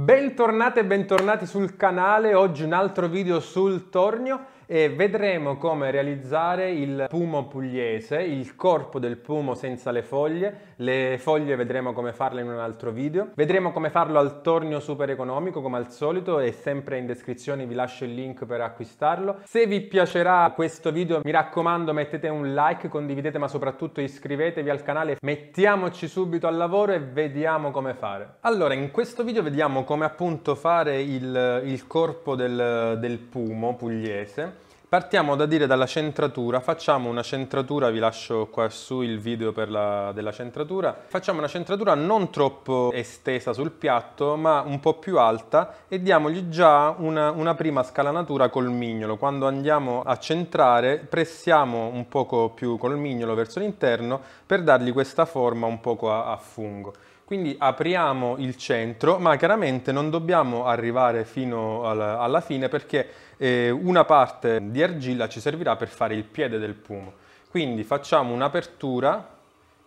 Bentornate e bentornati sul canale, oggi un altro video sul tornio e vedremo come realizzare il pumo pugliese, il corpo del pumo senza le foglie. Le foglie vedremo come farle in un altro video. Vedremo come farlo al tornio super economico come al solito e sempre in descrizione vi lascio il link per acquistarlo. Se vi piacerà questo video mi raccomando mettete un like, condividete ma soprattutto iscrivetevi al canale. Mettiamoci subito al lavoro e vediamo come fare. Allora in questo video vediamo come appunto fare il, il corpo del, del pumo pugliese Partiamo da dire dalla centratura, facciamo una centratura, vi lascio qua su il video la, della centratura, facciamo una centratura non troppo estesa sul piatto ma un po' più alta e diamogli già una, una prima scalanatura col mignolo, quando andiamo a centrare pressiamo un poco più col mignolo verso l'interno per dargli questa forma un poco a, a fungo. Quindi apriamo il centro, ma chiaramente non dobbiamo arrivare fino alla, fine perché eh, una parte di argilla ci servirà per fare il piede del pumo. Quindi facciamo un'apertura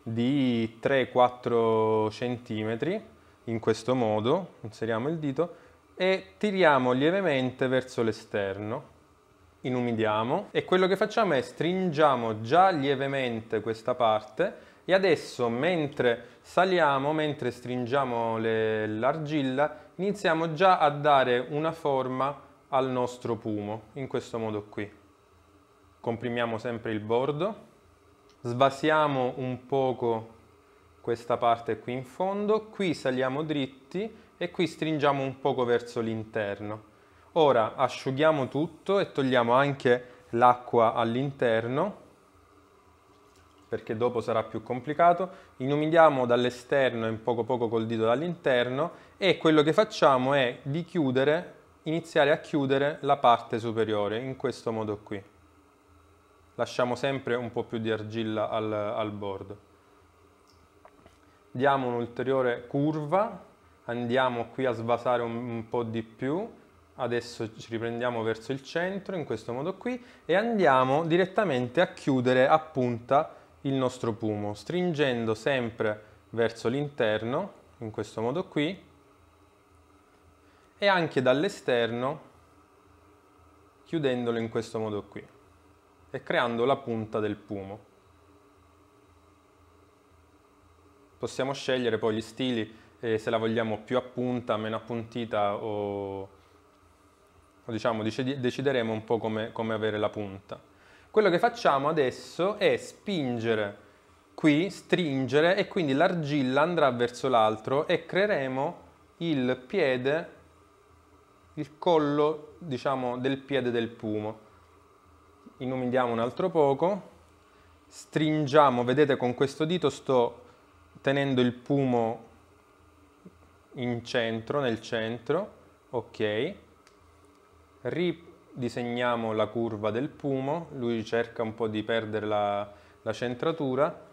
di 3-4 cm in questo modo, inseriamo il dito e tiriamo lievemente verso l'esterno, inumidiamo e quello che facciamo è stringiamo già lievemente questa parte e adesso mentre saliamo, mentre stringiamo l'argilla, iniziamo già a dare una forma al nostro pumo, in questo modo qui. Comprimiamo sempre il bordo, svasiamo un poco questa parte qui in fondo, qui saliamo dritti e qui stringiamo un poco verso l'interno. Ora asciughiamo tutto e togliamo anche l'acqua all'interno perché dopo sarà più complicato, inumidiamo dall'esterno e poco poco col dito dall'interno e quello che facciamo è di chiudere, iniziare a chiudere la parte superiore in questo modo qui. Lasciamo sempre un po' più di argilla al, al bordo. Diamo un'ulteriore curva, andiamo qui a svasare un, un po' di più, adesso ci riprendiamo verso il centro in questo modo qui e andiamo direttamente a chiudere a punta il nostro pumo stringendo sempre verso l'interno in questo modo qui e anche dall'esterno chiudendolo in questo modo qui e creando la punta del pumo. Possiamo scegliere poi gli stili eh, se la vogliamo più a punta, meno appuntita o, o diciamo decideremo un po' come, come avere la punta. Quello che facciamo adesso è spingere qui, stringere e quindi l'argilla andrà verso l'altro e creeremo il piede, il collo diciamo del piede del pumo. Inumidiamo un altro poco, stringiamo, vedete con questo dito sto tenendo il pumo in centro, nel centro, ok, disegniamo la curva del pumo, lui cerca un po' di perdere la, la centratura,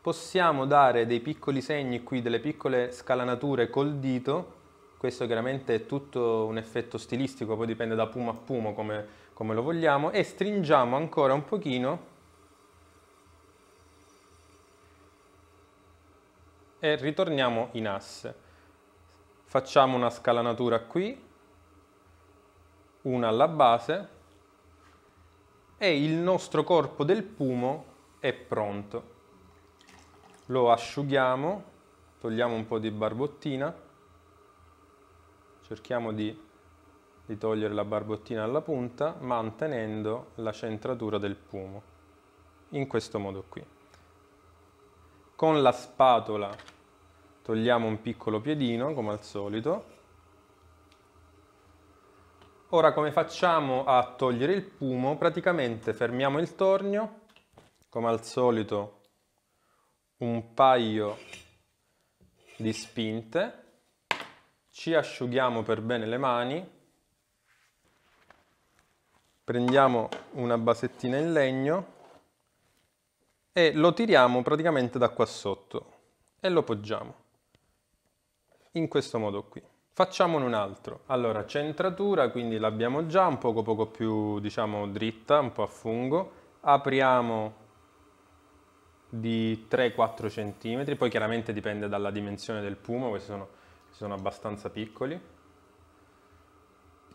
possiamo dare dei piccoli segni qui, delle piccole scalanature col dito, questo chiaramente è tutto un effetto stilistico, poi dipende da pumo a pumo come, come lo vogliamo, e stringiamo ancora un pochino e ritorniamo in asse. Facciamo una scalanatura qui, una alla base e il nostro corpo del pumo è pronto. Lo asciughiamo, togliamo un po' di barbottina, cerchiamo di, di togliere la barbottina alla punta mantenendo la centratura del pumo, in questo modo qui. Con la spatola togliamo un piccolo piedino come al solito Ora come facciamo a togliere il pumo? Praticamente fermiamo il tornio, come al solito un paio di spinte, ci asciughiamo per bene le mani, prendiamo una basettina in legno e lo tiriamo praticamente da qua sotto e lo poggiamo in questo modo qui. Facciamone un altro. Allora, centratura, quindi l'abbiamo già un poco, poco più, diciamo, dritta, un po' a fungo. Apriamo di 3-4 cm, poi chiaramente dipende dalla dimensione del pumo, questi sono, sono abbastanza piccoli.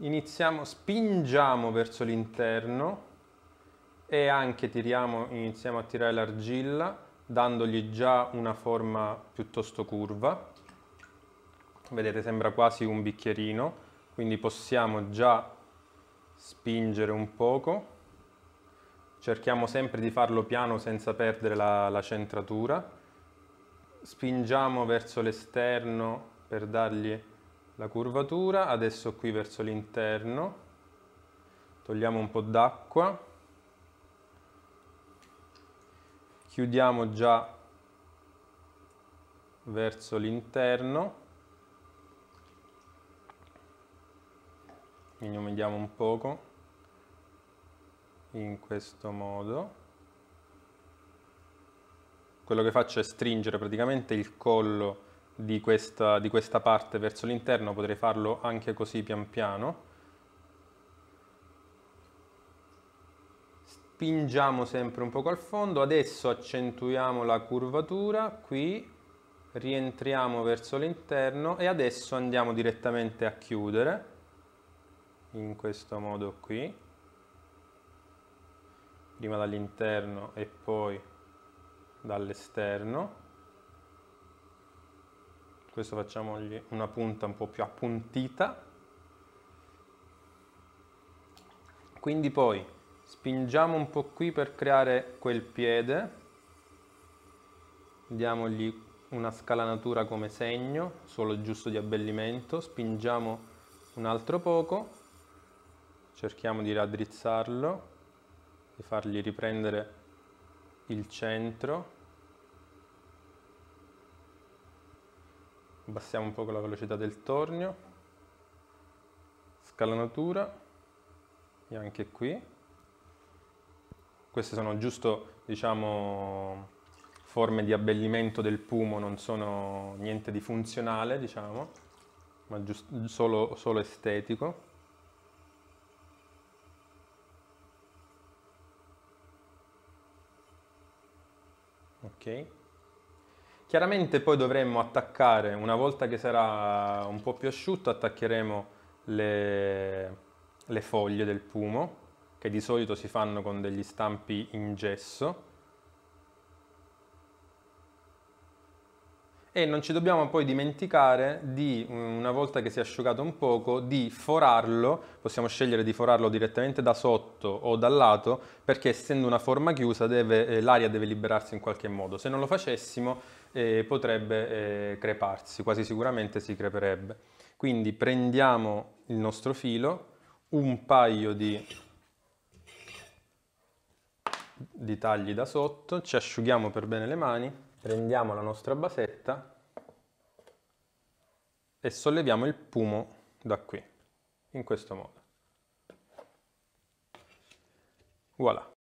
Iniziamo, spingiamo verso l'interno e anche tiriamo, iniziamo a tirare l'argilla dandogli già una forma piuttosto curva vedete sembra quasi un bicchierino, quindi possiamo già spingere un poco, cerchiamo sempre di farlo piano senza perdere la, la centratura, spingiamo verso l'esterno per dargli la curvatura, adesso qui verso l'interno, togliamo un po' d'acqua, chiudiamo già verso l'interno quindi un poco in questo modo quello che faccio è stringere praticamente il collo di questa, di questa parte verso l'interno potrei farlo anche così pian piano spingiamo sempre un poco al fondo adesso accentuiamo la curvatura qui rientriamo verso l'interno e adesso andiamo direttamente a chiudere in questo modo qui prima dall'interno e poi dall'esterno questo facciamogli una punta un po' più appuntita quindi poi spingiamo un po' qui per creare quel piede diamogli una scalanatura come segno solo giusto di abbellimento spingiamo un altro poco cerchiamo di raddrizzarlo, e fargli riprendere il centro. Abbassiamo un po' la velocità del tornio, scalanatura e anche qui. Queste sono giusto, diciamo, forme di abbellimento del pumo, non sono niente di funzionale, diciamo, ma solo, solo estetico. Chiaramente poi dovremmo attaccare, una volta che sarà un po' più asciutto, attaccheremo le, le foglie del pumo, che di solito si fanno con degli stampi in gesso, e non ci dobbiamo poi dimenticare di, mm, una volta che si è asciugato un poco, di forarlo, possiamo scegliere di forarlo direttamente da sotto o dal lato, perché essendo una forma chiusa deve, eh, l'aria deve liberarsi in qualche modo. Se non lo facessimo eh, potrebbe eh, creparsi, quasi sicuramente si creperebbe. Quindi prendiamo il nostro filo, un paio di, di tagli da sotto, ci asciughiamo per bene le mani, prendiamo la nostra basetta e solleviamo il pumo da qui, in questo modo. Voilà.